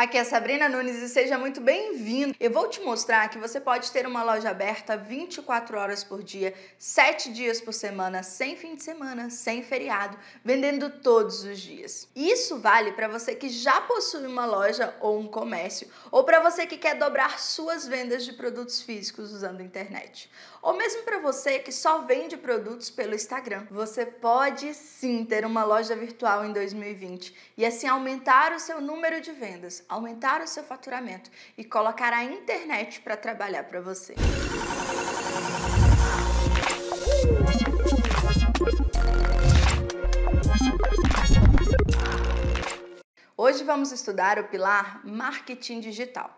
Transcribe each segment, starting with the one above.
Aqui é a Sabrina Nunes e seja muito bem-vindo. Eu vou te mostrar que você pode ter uma loja aberta 24 horas por dia, 7 dias por semana, sem fim de semana, sem feriado, vendendo todos os dias. Isso vale para você que já possui uma loja ou um comércio, ou para você que quer dobrar suas vendas de produtos físicos usando a internet, ou mesmo para você que só vende produtos pelo Instagram. Você pode sim ter uma loja virtual em 2020 e assim aumentar o seu número de vendas aumentar o seu faturamento e colocar a internet para trabalhar para você. Hoje vamos estudar o pilar marketing digital.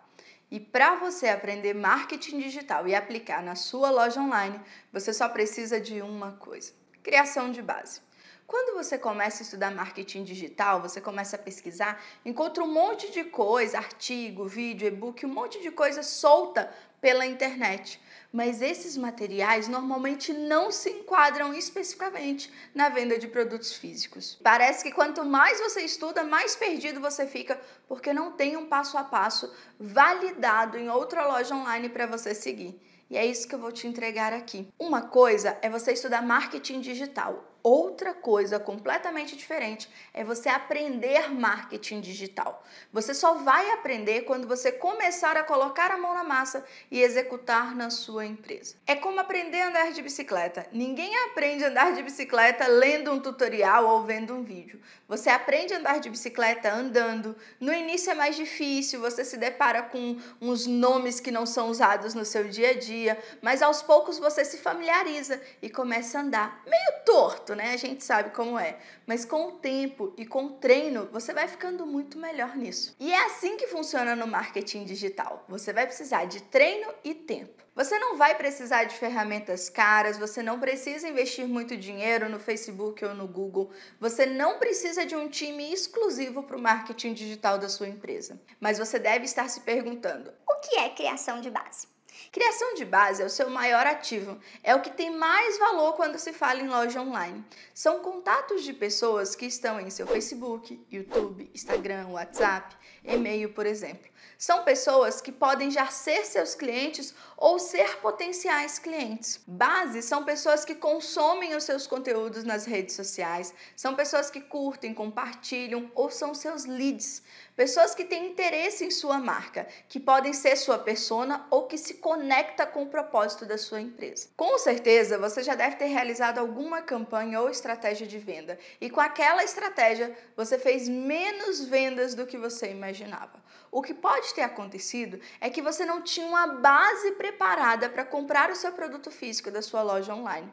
E para você aprender marketing digital e aplicar na sua loja online, você só precisa de uma coisa: criação de base. Quando você começa a estudar marketing digital, você começa a pesquisar, encontra um monte de coisa, artigo, vídeo, e-book, um monte de coisa solta pela internet. Mas esses materiais normalmente não se enquadram especificamente na venda de produtos físicos. Parece que quanto mais você estuda, mais perdido você fica, porque não tem um passo a passo validado em outra loja online para você seguir. E é isso que eu vou te entregar aqui. Uma coisa é você estudar marketing digital, Outra coisa completamente diferente é você aprender marketing digital. Você só vai aprender quando você começar a colocar a mão na massa e executar na sua empresa. É como aprender a andar de bicicleta. Ninguém aprende a andar de bicicleta lendo um tutorial ou vendo um vídeo. Você aprende a andar de bicicleta andando. No início é mais difícil, você se depara com uns nomes que não são usados no seu dia a dia, mas aos poucos você se familiariza e começa a andar meio torto né? A gente sabe como é. Mas com o tempo e com o treino, você vai ficando muito melhor nisso. E é assim que funciona no marketing digital. Você vai precisar de treino e tempo. Você não vai precisar de ferramentas caras, você não precisa investir muito dinheiro no Facebook ou no Google, você não precisa de um time exclusivo para o marketing digital da sua empresa. Mas você deve estar se perguntando: o que é criação de base? Criação de base é o seu maior ativo, é o que tem mais valor quando se fala em loja online. São contatos de pessoas que estão em seu Facebook, YouTube, Instagram, WhatsApp, e-mail, por exemplo. São pessoas que podem já ser seus clientes ou ser potenciais clientes. bases são pessoas que consomem os seus conteúdos nas redes sociais, são pessoas que curtem, compartilham ou são seus leads. Pessoas que têm interesse em sua marca, que podem ser sua persona ou que se conecta com o propósito da sua empresa. Com certeza, você já deve ter realizado alguma campanha ou estratégia de venda, e com aquela estratégia você fez menos vendas do que você imaginava. O que pode ter acontecido é que você não tinha uma base preparada para comprar o seu produto físico da sua loja online.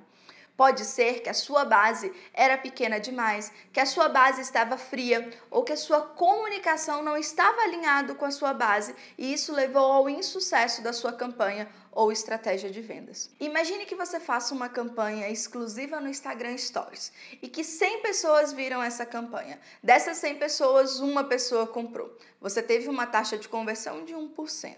Pode ser que a sua base era pequena demais, que a sua base estava fria ou que a sua comunicação não estava alinhado com a sua base e isso levou ao insucesso da sua campanha ou estratégia de vendas. Imagine que você faça uma campanha exclusiva no Instagram Stories e que 100 pessoas viram essa campanha. Dessas 100 pessoas, uma pessoa comprou. Você teve uma taxa de conversão de 1%.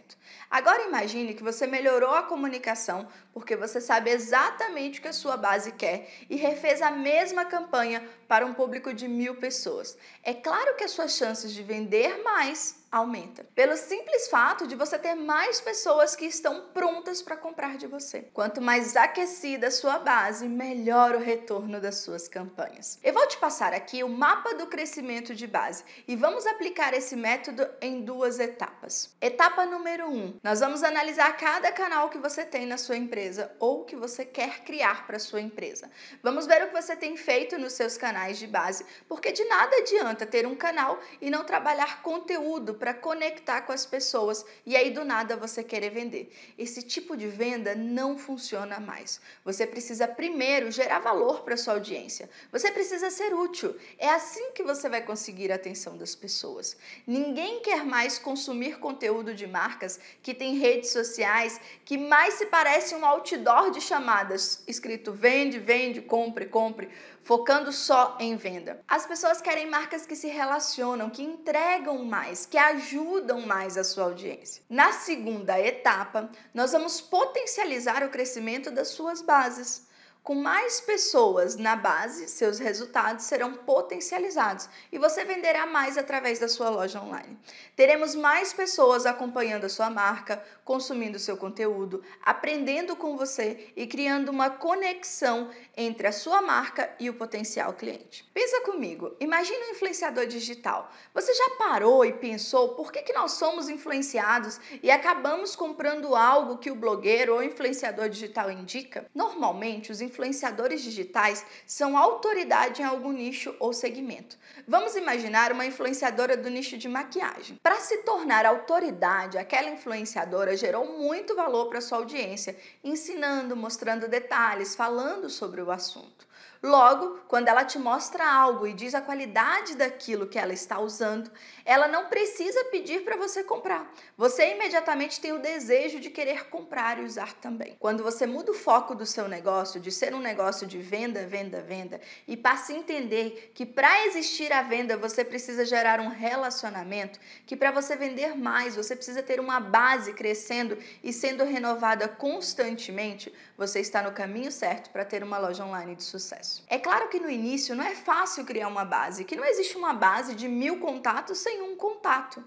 Agora imagine que você melhorou a comunicação porque você sabe exatamente o que a sua base quer e refez a mesma campanha para um público de mil pessoas. É claro que as suas chances de vender mais aumenta. Pelo simples fato de você ter mais pessoas que estão prontas para comprar de você. Quanto mais aquecida a sua base, melhor o retorno das suas campanhas. Eu vou te passar aqui o mapa do crescimento de base e vamos aplicar esse método em duas etapas. Etapa número 1. Um, nós vamos analisar cada canal que você tem na sua empresa ou que você quer criar para sua empresa. Vamos ver o que você tem feito nos seus canais de base, porque de nada adianta ter um canal e não trabalhar conteúdo para conectar com as pessoas e aí do nada você querer vender. Esse tipo de venda não funciona mais. Você precisa primeiro gerar valor para sua audiência. Você precisa ser útil. É assim que você vai conseguir a atenção das pessoas. Ninguém quer mais consumir conteúdo de marcas que tem redes sociais que mais se parece um outdoor de chamadas escrito vende, vende, compre, compre focando só em venda. As pessoas querem marcas que se relacionam, que entregam mais, que ajudam mais a sua audiência. Na segunda etapa, nós vamos potencializar o crescimento das suas bases com mais pessoas na base, seus resultados serão potencializados e você venderá mais através da sua loja online. Teremos mais pessoas acompanhando a sua marca, consumindo seu conteúdo, aprendendo com você e criando uma conexão entre a sua marca e o potencial cliente. Pensa comigo, imagina um influenciador digital. Você já parou e pensou por que, que nós somos influenciados e acabamos comprando algo que o blogueiro ou influenciador digital indica? Normalmente, os influenciadores digitais são autoridade em algum nicho ou segmento. Vamos imaginar uma influenciadora do nicho de maquiagem. Para se tornar autoridade, aquela influenciadora gerou muito valor para sua audiência, ensinando, mostrando detalhes, falando sobre o assunto. Logo, quando ela te mostra algo e diz a qualidade daquilo que ela está usando, ela não precisa pedir para você comprar. Você imediatamente tem o desejo de querer comprar e usar também. Quando você muda o foco do seu negócio, de ser um negócio de venda, venda, venda, e passa a entender que para existir a venda você precisa gerar um relacionamento, que para você vender mais você precisa ter uma base crescendo e sendo renovada constantemente, você está no caminho certo para ter uma loja online de sucesso sucesso. É claro que no início não é fácil criar uma base, que não existe uma base de mil contatos sem um contato.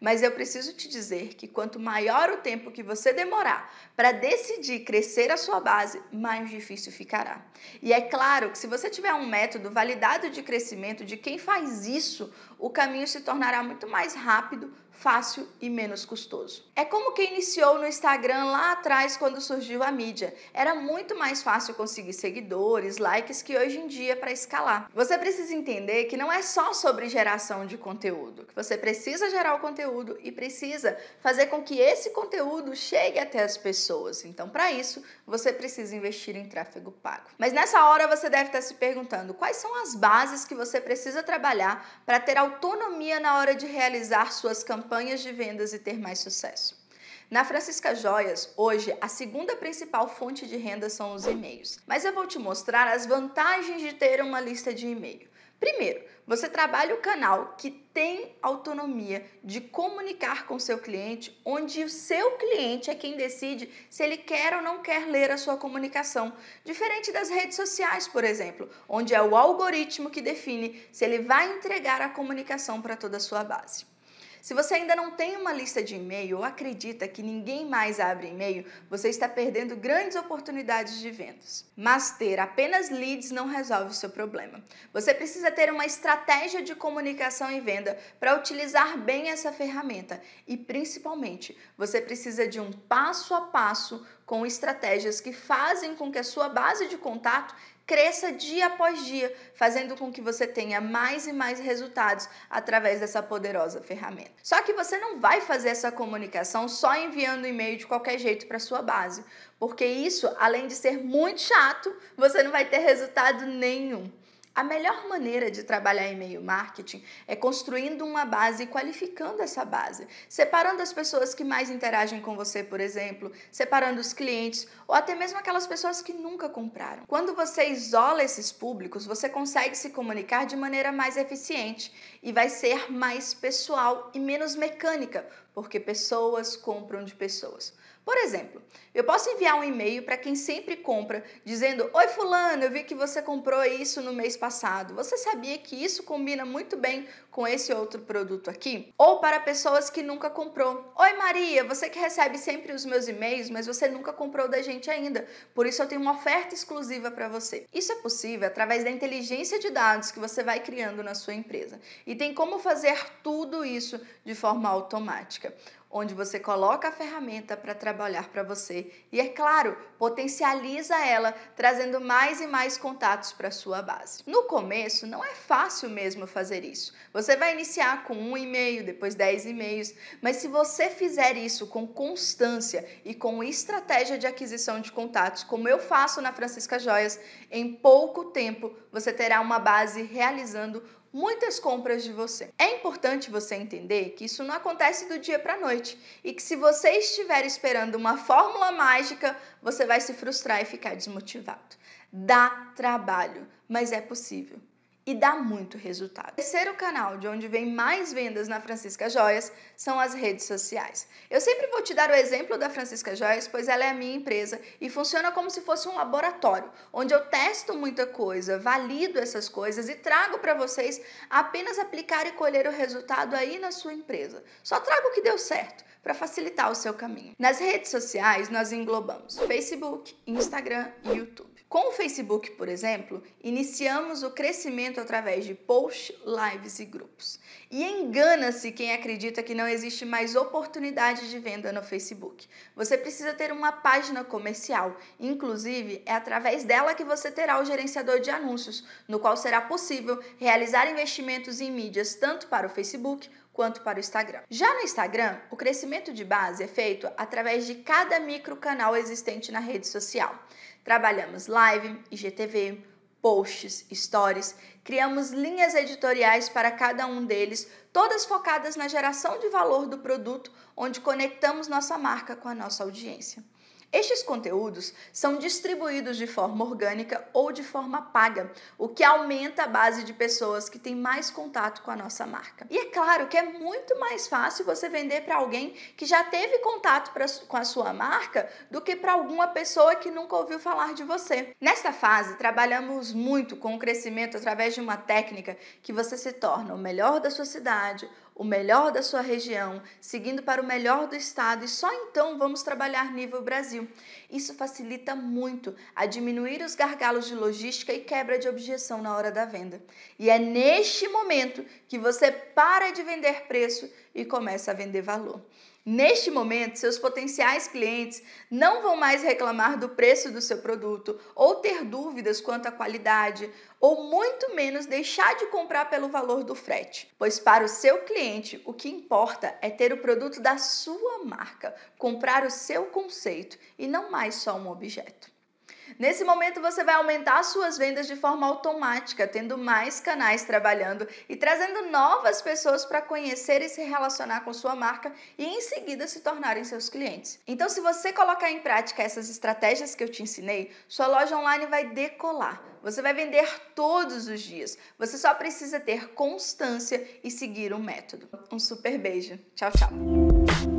Mas eu preciso te dizer que quanto maior o tempo que você demorar para decidir crescer a sua base, mais difícil ficará. E é claro que se você tiver um método validado de crescimento de quem faz isso, o caminho se tornará muito mais rápido, fácil e menos custoso. É como quem iniciou no Instagram lá atrás quando surgiu a mídia. Era muito mais fácil conseguir seguidores, likes que hoje em dia para escalar. Você precisa entender que não é só sobre geração de conteúdo, que você precisa gerar o conteúdo e precisa fazer com que esse conteúdo chegue até as pessoas. Então, para isso, você precisa investir em tráfego pago. Mas nessa hora você deve estar tá se perguntando quais são as bases que você precisa trabalhar para ter autonomia na hora de realizar suas campanhas campanhas de vendas e ter mais sucesso. Na Francisca Joias, hoje, a segunda principal fonte de renda são os e-mails. Mas eu vou te mostrar as vantagens de ter uma lista de e-mail. Primeiro, você trabalha o canal que tem autonomia de comunicar com seu cliente, onde o seu cliente é quem decide se ele quer ou não quer ler a sua comunicação. Diferente das redes sociais, por exemplo, onde é o algoritmo que define se ele vai entregar a comunicação para toda a sua base. Se você ainda não tem uma lista de e-mail ou acredita que ninguém mais abre e-mail, você está perdendo grandes oportunidades de vendas. Mas ter apenas leads não resolve o seu problema. Você precisa ter uma estratégia de comunicação e venda para utilizar bem essa ferramenta e, principalmente, você precisa de um passo a passo com estratégias que fazem com que a sua base de contato cresça dia após dia, fazendo com que você tenha mais e mais resultados através dessa poderosa ferramenta. Só que você não vai fazer essa comunicação só enviando e-mail de qualquer jeito para sua base, porque isso, além de ser muito chato, você não vai ter resultado nenhum. A melhor maneira de trabalhar e-mail marketing é construindo uma base e qualificando essa base, separando as pessoas que mais interagem com você, por exemplo, separando os clientes ou até mesmo aquelas pessoas que nunca compraram. Quando você isola esses públicos, você consegue se comunicar de maneira mais eficiente e vai ser mais pessoal e menos mecânica, porque pessoas compram de pessoas. Por exemplo, eu posso enviar um e-mail para quem sempre compra, dizendo: Oi, Fulano, eu vi que você comprou isso no mês passado. Você sabia que isso combina muito bem com esse outro produto aqui? Ou para pessoas que nunca comprou: Oi, Maria, você que recebe sempre os meus e-mails, mas você nunca comprou da gente ainda, por isso eu tenho uma oferta exclusiva para você. Isso é possível através da inteligência de dados que você vai criando na sua empresa. E tem como fazer tudo isso de forma automática prática, onde você coloca a ferramenta para trabalhar para você e, é claro, potencializa ela, trazendo mais e mais contatos para sua base. No começo, não é fácil mesmo fazer isso. Você vai iniciar com um e-mail, depois dez e-mails, mas se você fizer isso com constância e com estratégia de aquisição de contatos, como eu faço na Francisca Joias, em pouco tempo você terá uma base realizando muitas compras de você. É importante você entender que isso não acontece do dia para noite e que se você estiver esperando uma fórmula mágica, você vai se frustrar e ficar desmotivado. Dá trabalho, mas é possível e dá muito resultado. O terceiro canal de onde vem mais vendas na Francisca Joias são as redes sociais. Eu sempre vou te dar o exemplo da Francisca Joias, pois ela é a minha empresa e funciona como se fosse um laboratório, onde eu testo muita coisa, valido essas coisas e trago para vocês apenas aplicar e colher o resultado aí na sua empresa. Só trago o que deu certo para facilitar o seu caminho. Nas redes sociais nós englobamos Facebook, Instagram e YouTube. Com o Facebook, por exemplo, iniciamos o crescimento através de posts, lives e grupos. E engana-se quem acredita que não existe mais oportunidade de venda no Facebook. Você precisa ter uma página comercial. Inclusive, é através dela que você terá o gerenciador de anúncios, no qual será possível realizar investimentos em mídias tanto para o Facebook quanto para o Instagram. Já no Instagram, o crescimento de base é feito através de cada microcanal existente na rede social. Trabalhamos live, IGTV, posts, stories, criamos linhas editoriais para cada um deles, todas focadas na geração de valor do produto, onde conectamos nossa marca com a nossa audiência. Estes conteúdos são distribuídos de forma orgânica ou de forma paga, o que aumenta a base de pessoas que têm mais contato com a nossa marca. E é claro que é muito mais fácil você vender para alguém que já teve contato pra, com a sua marca do que para alguma pessoa que nunca ouviu falar de você. Nesta fase, trabalhamos muito com o crescimento através de uma técnica que você se torna o melhor da sua cidade o melhor da sua região, seguindo para o melhor do estado e só então vamos trabalhar nível Brasil. Isso facilita muito a diminuir os gargalos de logística e quebra de objeção na hora da venda. E é neste momento que você para de vender preço e começa a vender valor. Neste momento, seus potenciais clientes não vão mais reclamar do preço do seu produto ou ter dúvidas quanto à qualidade, ou muito menos deixar de comprar pelo valor do frete, pois para o seu cliente o que importa é ter o produto da sua marca, comprar o seu conceito e não mais só um objeto. Nesse momento você vai aumentar suas vendas de forma automática, tendo mais canais trabalhando e trazendo novas pessoas para conhecer e se relacionar com sua marca e em seguida se tornarem seus clientes. Então, se você colocar em prática essas estratégias que eu te ensinei, sua loja online vai decolar. Você vai vender todos os dias. Você só precisa ter constância e seguir um método. Um super beijo. Tchau, tchau.